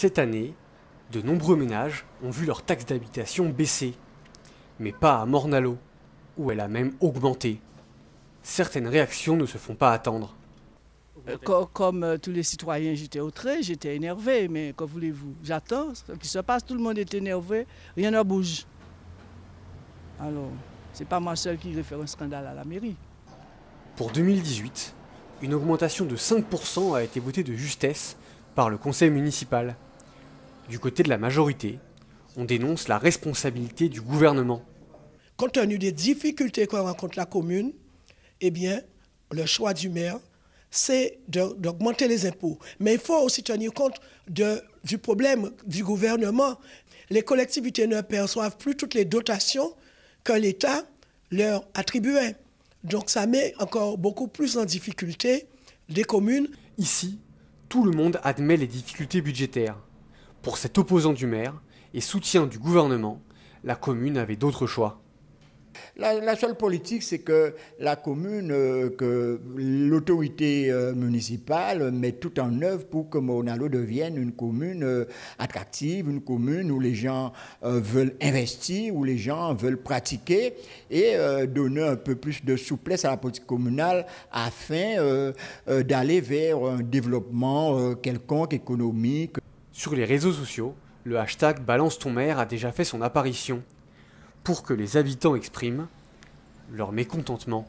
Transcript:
Cette année, de nombreux ménages ont vu leur taxe d'habitation baisser, mais pas à Mornalo, où elle a même augmenté. Certaines réactions ne se font pas attendre. Euh, comme euh, tous les citoyens, j'étais outré, j'étais énervé, mais que voulez-vous J'attends ce qui se passe, tout le monde est énervé, rien ne bouge. Alors, c'est pas moi seul qui réfère un scandale à la mairie. Pour 2018, une augmentation de 5% a été votée de justesse par le conseil municipal. Du côté de la majorité, on dénonce la responsabilité du gouvernement. Compte tenu des difficultés que rencontre la commune, eh bien, le choix du maire, c'est d'augmenter les impôts. Mais il faut aussi tenir compte du problème du gouvernement. Les collectivités ne perçoivent plus toutes les dotations que l'État leur attribuait. Donc ça met encore beaucoup plus en difficulté les communes. Ici, tout le monde admet les difficultés budgétaires. Pour cet opposant du maire et soutien du gouvernement, la commune avait d'autres choix. La, seule politique, c'est que la commune, euh, que l'autorité euh, municipale met tout en œuvre pour que Monalo devienne une commune euh, attractive, une commune où les gens veulent investir, où les gens veulent pratiquer et donner un peu plus de souplesse à la politique communale afin d'aller vers un développement quelconque économique. Sur les réseaux sociaux, le hashtag Balance ton maire a déjà fait son apparition pour que les habitants expriment leur mécontentement.